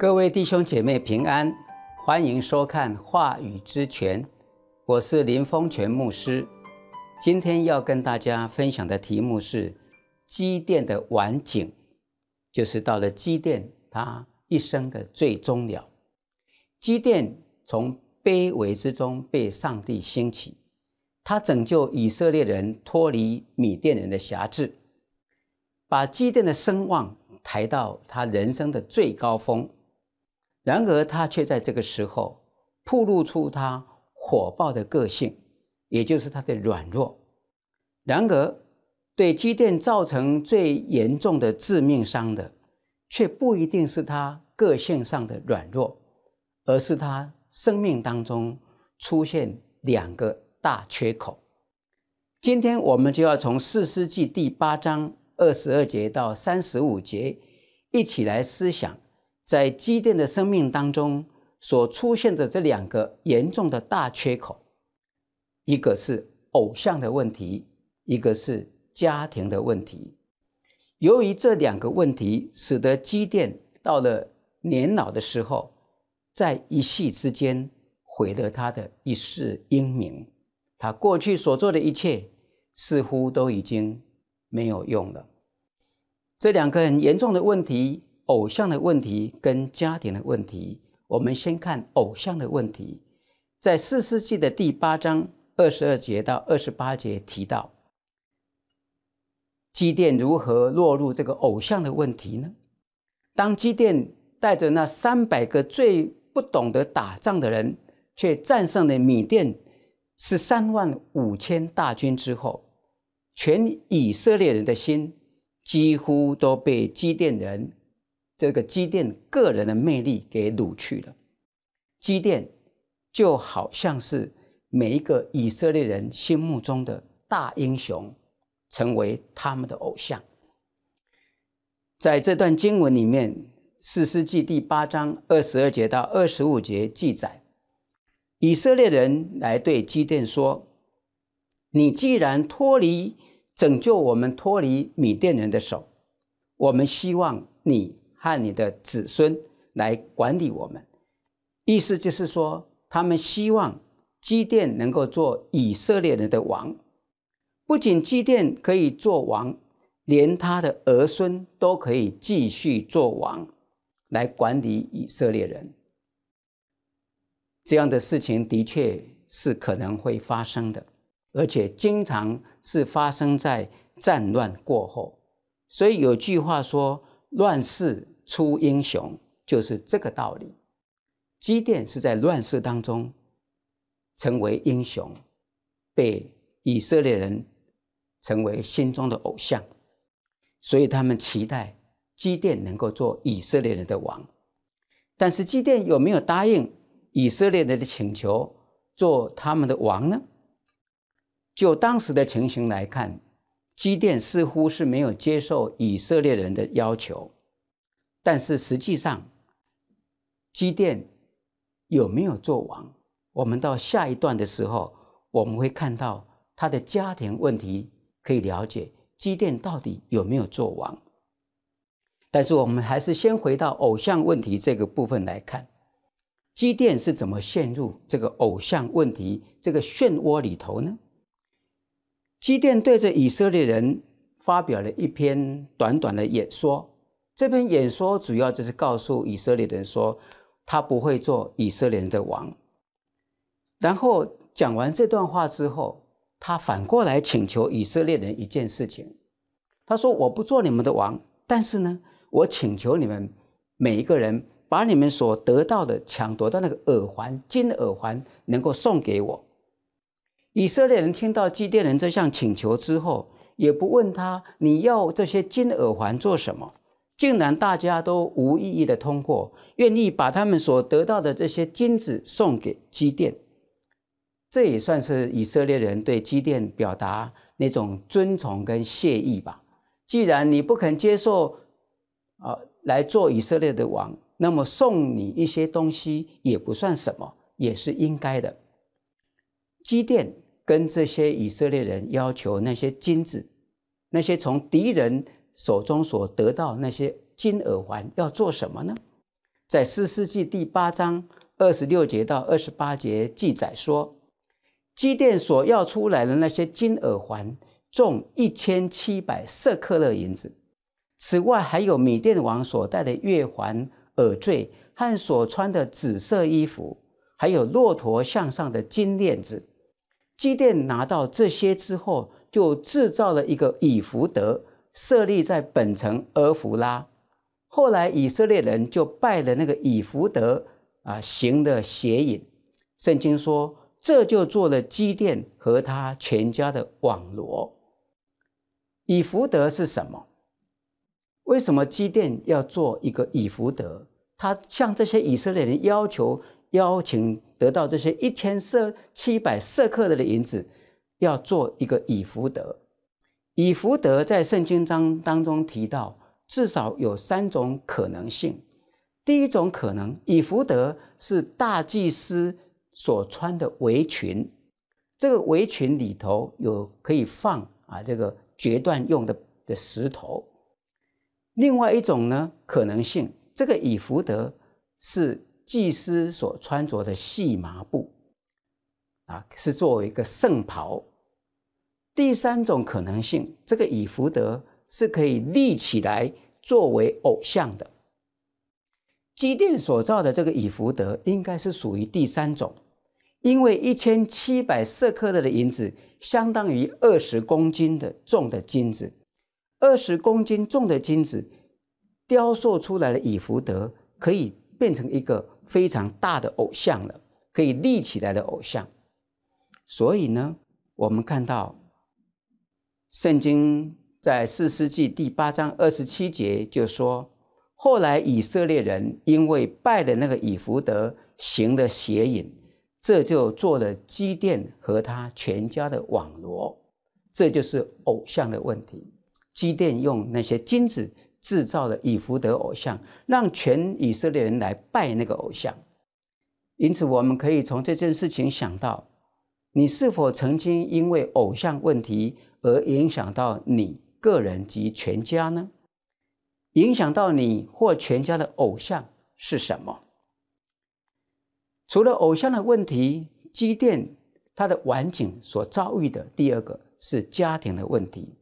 各位弟兄姐妹平安，欢迎收看《话语之泉》，我是林丰泉牧师。今天要跟大家分享的题目是“基淀的晚景”，就是到了基淀他一生的最终了。积淀从卑微之中被上帝兴起，他拯救以色列人脱离米甸人的辖制，把积淀的声望抬到他人生的最高峰。然而，他却在这个时候，暴露出他火爆的个性，也就是他的软弱。然而，对基甸造成最严重的致命伤的，却不一定是他个性上的软弱，而是他生命当中出现两个大缺口。今天我们就要从四世纪第八章二十二节到三十五节，一起来思想。在积淀的生命当中，所出现的这两个严重的大缺口，一个是偶像的问题，一个是家庭的问题。由于这两个问题，使得积淀到了年老的时候，在一夕之间毁了他的一世英名。他过去所做的一切，似乎都已经没有用了。这两个很严重的问题。偶像的问题跟家庭的问题，我们先看偶像的问题。在四世纪的第八章二十二节到二十八节提到，基甸如何落入这个偶像的问题呢？当基甸带着那三百个最不懂得打仗的人，却战胜了米甸十三万五千大军之后，全以色列人的心几乎都被基甸人。这个基甸个人的魅力给掳去了。基甸就好像是每一个以色列人心目中的大英雄，成为他们的偶像。在这段经文里面，《四世纪》第八章二十二节到二十五节记载，以色列人来对基甸说：“你既然脱离拯救我们脱离米甸人的手，我们希望你。”和你的子孙来管理我们，意思就是说，他们希望基甸能够做以色列人的王。不仅基甸可以做王，连他的儿孙都可以继续做王，来管理以色列人。这样的事情的确是可能会发生的，而且经常是发生在战乱过后。所以有句话说：“乱世。”出英雄就是这个道理。基电是在乱世当中成为英雄，被以色列人成为心中的偶像，所以他们期待机电能够做以色列人的王。但是机电有没有答应以色列人的请求，做他们的王呢？就当时的情形来看，基甸似乎是没有接受以色列人的要求。但是实际上，基甸有没有做完？我们到下一段的时候，我们会看到他的家庭问题，可以了解基甸到底有没有做完。但是我们还是先回到偶像问题这个部分来看，基甸是怎么陷入这个偶像问题这个漩涡里头呢？基甸对着以色列人发表了一篇短短的演说。这篇演说主要就是告诉以色列人说，他不会做以色列人的王。然后讲完这段话之后，他反过来请求以色列人一件事情，他说：“我不做你们的王，但是呢，我请求你们每一个人把你们所得到的抢夺的那个耳环，金耳环，能够送给我。”以色列人听到祭奠人这项请求之后，也不问他你要这些金耳环做什么。竟然大家都无意义的通过，愿意把他们所得到的这些金子送给基甸，这也算是以色列人对基甸表达那种尊崇跟谢意吧。既然你不肯接受，啊来做以色列的王，那么送你一些东西也不算什么，也是应该的。基甸跟这些以色列人要求那些金子，那些从敌人。手中所得到那些金耳环要做什么呢？在《四世纪第八章二十六节到二十八节》记载说，基甸所要出来的那些金耳环重一千七百四克勒银子。此外，还有米甸王所戴的月环耳坠和所穿的紫色衣服，还有骆驼项上的金链子。基甸拿到这些之后，就制造了一个以福德。设立在本城阿弗拉，后来以色列人就拜了那个以弗德啊行的邪淫。圣经说，这就做了基甸和他全家的网罗。以弗德是什么？为什么基甸要做一个以弗德？他向这些以色列人要求邀请，得到这些一千色七百色克的的银子，要做一个以弗德。以福德在圣经章当中提到，至少有三种可能性。第一种可能，以福德是大祭司所穿的围裙，这个围裙里头有可以放啊这个决断用的的石头。另外一种呢可能性，这个以福德是祭司所穿着的细麻布，啊，是作为一个圣袍。第三种可能性，这个以福德是可以立起来作为偶像的。积电所造的这个以福德，应该是属于第三种，因为一千七百四克的银子，相当于二十公斤的重的金子。二十公斤重的金子，雕塑出来的以福德，可以变成一个非常大的偶像了，可以立起来的偶像。所以呢，我们看到。圣经在四世纪第八章二十七节就说：“后来以色列人因为拜的那个以弗德行的邪淫，这就做了基甸和他全家的网罗。这就是偶像的问题。基甸用那些金子制造了以弗德偶像，让全以色列人来拜那个偶像。因此，我们可以从这件事情想到：你是否曾经因为偶像问题？”而影响到你个人及全家呢？影响到你或全家的偶像是什么？除了偶像的问题，积电他的晚景所遭遇的第二个是家庭的问题。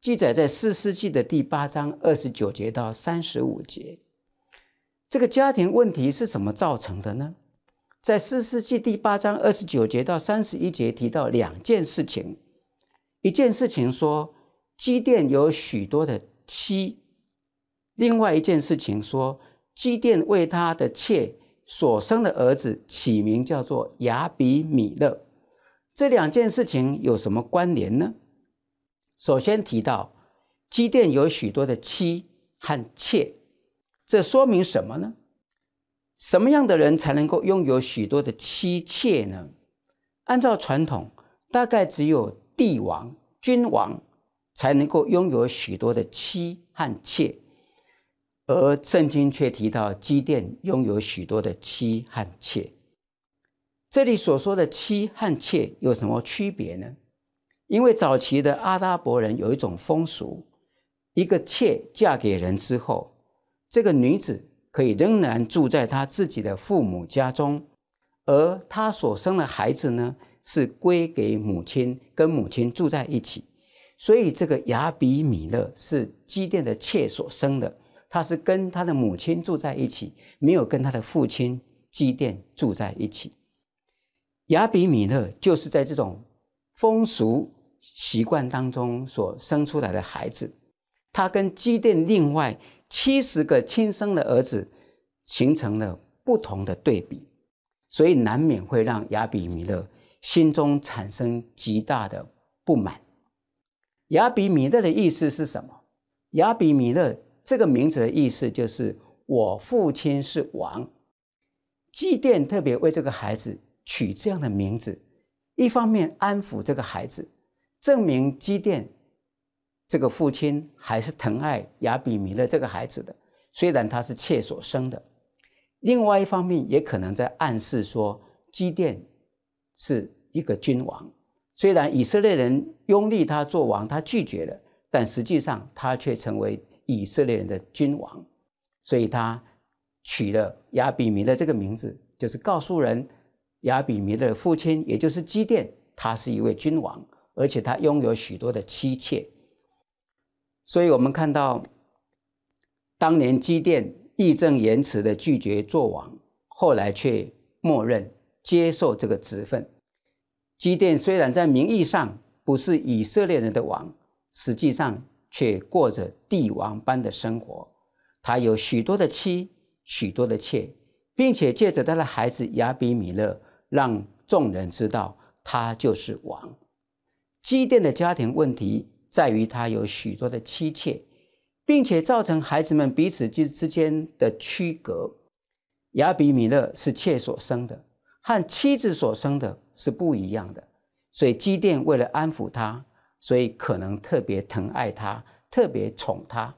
记载在四世纪的第八章二十九节到三十五节，这个家庭问题是怎么造成的呢？在四世纪第八章二十九节到三十一节提到两件事情。一件事情说，基淀有许多的妻；另外一件事情说，基淀为他的妾所生的儿子起名叫做雅比米勒。这两件事情有什么关联呢？首先提到基淀有许多的妻和妾，这说明什么呢？什么样的人才能够拥有许多的妻妾呢？按照传统，大概只有帝王君王才能够拥有许多的妻和妾，而圣经却提到基甸拥有许多的妻和妾。这里所说的妻和妾有什么区别呢？因为早期的阿拉伯人有一种风俗，一个妾嫁给人之后，这个女子可以仍然住在她自己的父母家中，而她所生的孩子呢？是归给母亲，跟母亲住在一起，所以这个雅比米勒是基甸的妾所生的，他是跟他的母亲住在一起，没有跟他的父亲基甸住在一起。雅比米勒就是在这种风俗习惯当中所生出来的孩子，他跟基甸另外七十个亲生的儿子形成了不同的对比，所以难免会让雅比米勒。心中产生极大的不满。亚比米勒的意思是什么？亚比米勒这个名字的意思就是我父亲是王。祭奠特别为这个孩子取这样的名字，一方面安抚这个孩子，证明祭奠这个父亲还是疼爱亚比米勒这个孩子的，虽然他是妾所生的。另外一方面，也可能在暗示说基甸。是一个君王，虽然以色列人拥立他做王，他拒绝了，但实际上他却成为以色列人的君王，所以他取了亚比弥的这个名字，就是告诉人亚比弥的父亲，也就是基甸，他是一位君王，而且他拥有许多的妻妾，所以我们看到当年基甸义正言辞的拒绝做王，后来却默认。接受这个职分，基甸虽然在名义上不是以色列人的王，实际上却过着帝王般的生活。他有许多的妻、许多的妾，并且借着他的孩子亚比米勒，让众人知道他就是王。基甸的家庭问题在于他有许多的妻妾，并且造成孩子们彼此之之间的区隔。亚比米勒是妾所生的。和妻子所生的是不一样的，所以基甸为了安抚他，所以可能特别疼爱他，特别宠他。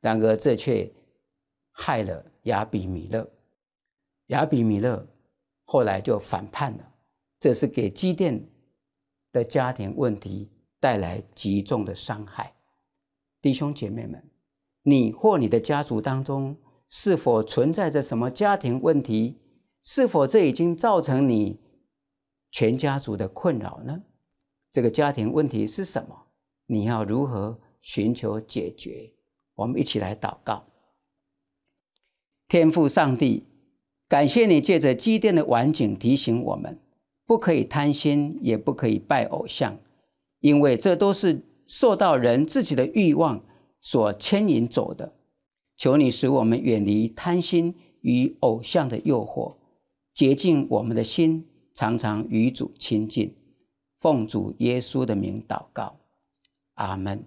然而这却害了亚比米勒，亚比米勒后来就反叛了，这是给基甸的家庭问题带来极重的伤害。弟兄姐妹们，你或你的家族当中是否存在着什么家庭问题？是否这已经造成你全家族的困扰呢？这个家庭问题是什么？你要如何寻求解决？我们一起来祷告。天父上帝，感谢你借着祭奠的晚景提醒我们，不可以贪心，也不可以拜偶像，因为这都是受到人自己的欲望所牵引走的。求你使我们远离贪心与偶像的诱惑。洁净我们的心，常常与主亲近，奉主耶稣的名祷告，阿门。